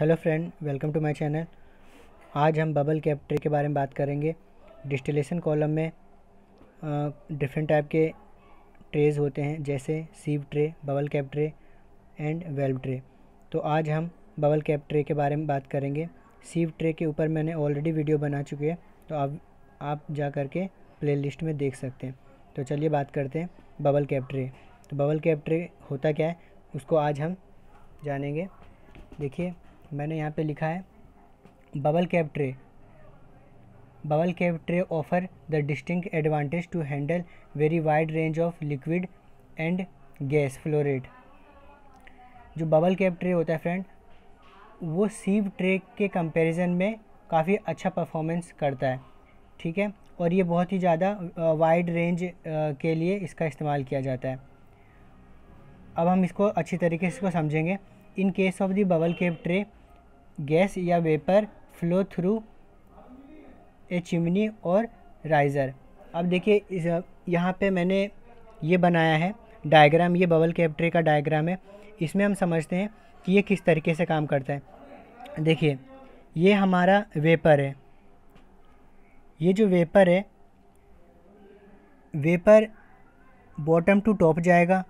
hello friend welcome to my channel आज हम bubble cap tray के बारे में बात करेंगे डिस्टिलेशन कॉलम में डिफरेंट टाइप के ट्रेज होते हैं जैसे sieve tray bubble cap tray and valve tray तो आज हम बबल कैप ट्रे के बारे में बात करेंगे सीव ट्रे के ऊपर मैंने ऑलरेडी वीडियो बना चुके हैं तो आप आप जा कर के प्ले लिस्ट में देख सकते हैं तो चलिए बात करते हैं बबल कैप ट्रे तो बबल कैप ट्रे होता क्या है उसको आज हम जानेंगे देखिए मैंने यहाँ पे लिखा है bubble cap tray bubble cap tray offer the distinct advantage to handle very wide range of liquid and gas flow rate जो बबल कैप ट्रे होता है फ्रेंड वो सीव ट्रे के कंपैरिजन में काफ़ी अच्छा परफॉर्मेंस करता है ठीक है और ये बहुत ही ज़्यादा वाइड रेंज के लिए इसका इस्तेमाल किया जाता है अब हम इसको अच्छी तरीके से इसको समझेंगे in case of the bubble cap tray gas या vapour flow through a chimney और राइज़र अब देखिए इस यहाँ पे मैंने ये बनाया है डायग्राम ये बबल केप ट्रे का डायग्राम है इसमें हम समझते हैं कि ये किस तरीके से काम करता है देखिए ये हमारा वेपर है ये जो वेपर है वेपर बॉटम टू टॉप जाएगा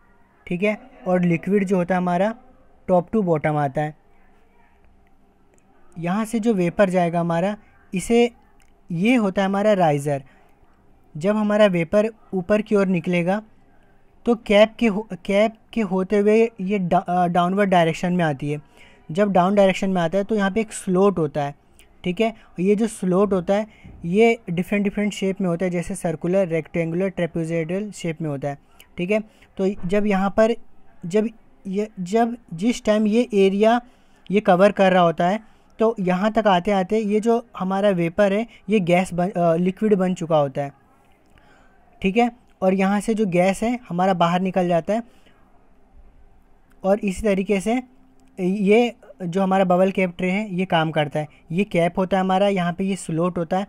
ठीक है और लिक्विड जो होता है हमारा टॉप टू बॉटम आता है यहाँ से जो वेपर जाएगा हमारा इसे ये होता है हमारा राइज़र जब हमारा वेपर ऊपर की ओर निकलेगा तो कैप के कैप के होते हुए ये डा, डाउनवर्ड डायरेक्शन में आती है जब डाउन डायरेक्शन में आता है तो यहाँ पे एक स्लोट होता है ठीक है ये जो स्लोट होता है ये डिफरेंट डिफरेंट शेप में होता है जैसे सर्कुलर रेक्टेंगुलर ट्रेपोजेडल शेप में होता है ठीक है तो जब यहाँ पर जब ये जब जिस टाइम ये एरिया ये कवर कर रहा होता है तो यहाँ तक आते आते ये जो हमारा वेपर है ये गैस बन लिक्विड बन चुका होता है ठीक है और यहाँ से जो गैस है हमारा बाहर निकल जाता है और इसी तरीके से ये जो हमारा बबल कैप ट्रे है ये काम करता है ये कैप होता है हमारा यहाँ पे ये स्लोट होता है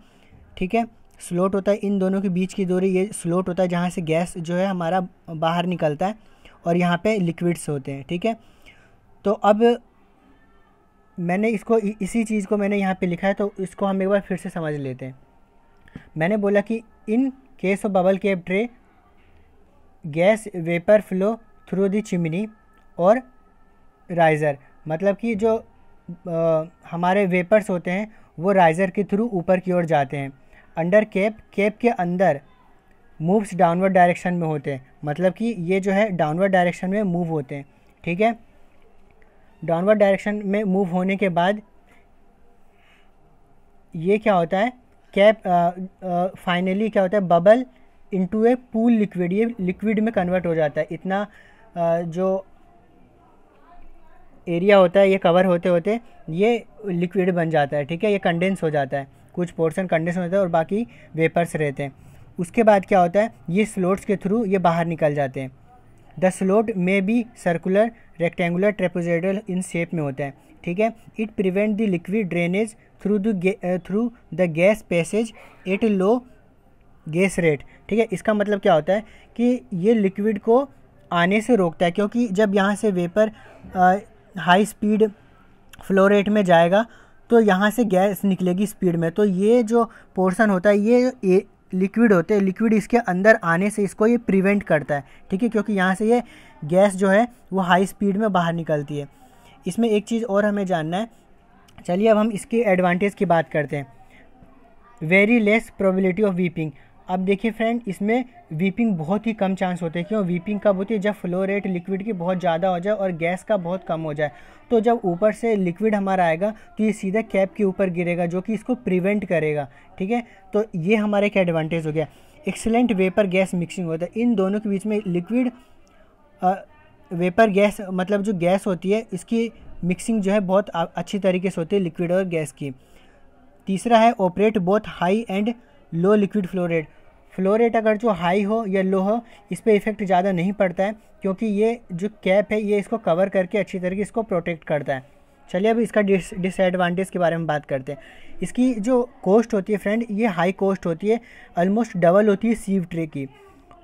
ठीक है स्लोट होता है इन दोनों के बीच की दूरी ये स्लोट होता है जहाँ से गैस जो है हमारा बाहर निकलता है और यहाँ पे लिक्विड्स होते हैं ठीक है तो अब मैंने इसको इसी चीज़ को मैंने यहाँ पे लिखा है तो इसको हम एक बार फिर से समझ लेते हैं मैंने बोला कि in case of bubble cap tray gas vapour flow through the chimney और राइज़र मतलब कि जो आ, हमारे वेपर्स होते हैं वो राइज़र के थ्रू ऊपर की ओर जाते हैं अंडर कैप केप के अंदर मूव्स डाउनवर्ड डायरेक्शन में होते हैं मतलब कि ये जो है डाउनवर्ड डायरेक्शन में मूव होते हैं ठीक है डाउनवर्ड डायरेक्शन में मूव होने के बाद ये क्या होता है कैप फाइनली uh, uh, क्या होता है bubble into a pool liquid ये लिक्विड में कन्वर्ट हो जाता है इतना आ, uh, जो एरिया होता है ये कवर होते होते ये लिक्विड बन जाता है ठीक है ये कंडेंस हो जाता है कुछ पोर्शन कंडेंस होता है और बाकी वेपर्स रहते हैं उसके बाद क्या होता है ये स्लोट्स के थ्रू ये बाहर निकल जाते हैं the slot may be circular rectangular trapezoidal in shape में होता है ठीक है it prevent the liquid drainage through the through the gas passage at low gas rate ठीक है इसका मतलब क्या होता है कि ये लिक्विड को आने से रोकता है क्योंकि जब यहाँ से vapour high speed flow rate में जाएगा तो यहाँ से गैस निकलेगी स्पीड में तो ये जो पोर्शन होता है ये लिक्विड होते हैं लिक्विड इसके अंदर आने से इसको ये प्रिवेंट करता है ठीक है क्योंकि यहाँ से ये गैस जो है वो हाई स्पीड में बाहर निकलती है इसमें एक चीज़ और हमें जानना है चलिए अब हम इसके एडवांटेज की बात करते हैं very less probability of weeping अब देखिए फ्रेंड इसमें वीपिंग बहुत ही कम चांस होते हैं क्यों वीपिंग कब होती है जब फ्लो रेट लिक्विड की बहुत ज़्यादा हो जाए और गैस का बहुत कम हो जाए तो जब ऊपर से लिक्विड हमारा आएगा तो ये सीधा कैप के ऊपर गिरेगा जो कि इसको प्रिवेंट करेगा ठीक है तो ये हमारा एक एडवांटेज हो गया एक्सेलेंट वेपर गैस मिक्सिंग होता है इन दोनों के बीच में लिक्विड वेपर गैस मतलब जो गैस होती है इसकी मिक्सिंग जो है बहुत अच्छी तरीके से होती है लिक्विड और गैस की तीसरा है ऑपरेट बहुत high and low liquid flow rate flow rate अगर जो हाई हो या लो हो इस पर इफ़ेक्ट ज़्यादा नहीं पड़ता है क्योंकि ये जो कैप है ये इसको कवर करके अच्छी तरीके इसको प्रोटेक्ट करता है चलिए अब इसका डिस डिसएडवांटेज के बारे में बात करते हैं इसकी जो कॉस्ट होती है फ्रेंड ये हाई कॉस्ट होती है ऑलमोस्ट डबल होती है सीव ट्रे की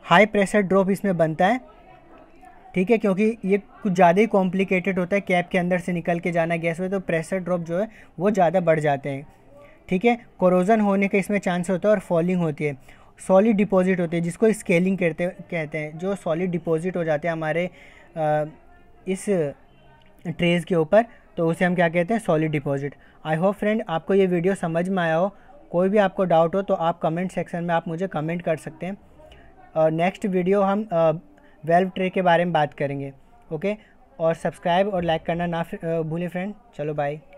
हाई प्रेशर ड्रॉप इसमें बनता है ठीक है क्योंकि ये कुछ ज़्यादा ही कॉम्प्लिकेटेड होता है कैप के अंदर से निकल के जाना गैस में तो प्रेशर ड्रॉप जो है वो ज़्यादा बढ़ जाते हैं ठीक है कोरोजन होने का इसमें चांस होता है और फॉलिंग होती है सॉलिड डिपॉजिट होते हैं जिसको स्केलिंग कहते कहते हैं जो सॉलिड डिपॉजिट हो जाते हैं हमारे इस ट्रेज के ऊपर तो उसे हम क्या कहते हैं solid deposit I hope friend आपको ये वीडियो समझ में आया हो कोई भी आपको डाउट हो तो आप कमेंट सेक्शन में आप मुझे कमेंट कर सकते हैं और नेक्स्ट वीडियो हम वेल्व ट्रे के बारे में बात करेंगे ओके और सब्सक्राइब और लाइक करना ना भूलें फ्रेंड चलो बाय